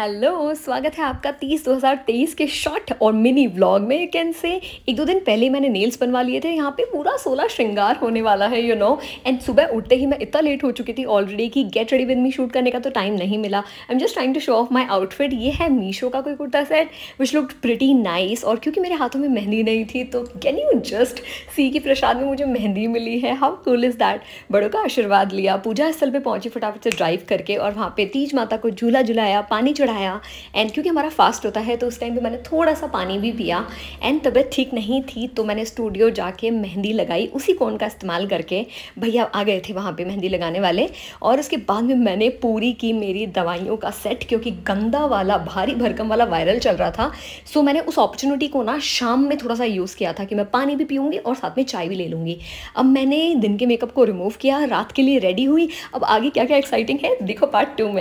hello स्वागत है आपका 30 2023 के शॉर्ट और मिनी व्लॉग में यू कैन से एक दो दिन पहले मैंने नेल्स बनवा लिए थे यहाँ पे पूरा सोलह श्रृंगार होने वाला है यू नो एंड सुबह उठते ही मैं इतना लेट हो चुकी थी ऑलरेडी कि get ready with me shoot करने का तो टाइम नहीं मिला I am just trying to show off my outfit ये है मीशो का कोई kurta set which look pretty nice और क्योंकि मेरे हाथों में मेहंदी नहीं थी तो कैन यू जस्ट सी की प्रसाद में मुझे मेहंदी मिली है हाउ कूल इज़ दैट बड़ों का आशीर्वाद लिया पूजा स्थल पर पहुँची फटाफट से ड्राइव करके और वहाँ पे तीज माता को झूला झुलाया पानी चढ़ा चढ़ाया एंड क्योंकि हमारा फास्ट होता है तो उस टाइम पे मैंने थोड़ा सा पानी भी पिया एंड तबीयत ठीक नहीं थी तो मैंने स्टूडियो जाके मेहंदी लगाई उसी कोन का इस्तेमाल करके भैया आ गए थे वहाँ पर मेहंदी लगाने वाले और उसके बाद में मैंने पूरी की मेरी दवाइयों का सेट क्योंकि गंदा वाला भारी भरकम वाला वायरल चल रहा था सो मैंने उस अपॉर्चुनिटी को ना शाम में थोड़ा सा यूज़ किया था कि मैं पानी भी पीऊँगी और साथ में चाय भी ले लूँगी अब मैंने दिन के मेकअप को रिमूव किया रात के लिए रेडी हुई अब आगे क्या क्या एक्साइटिंग है देखो पार्ट टू में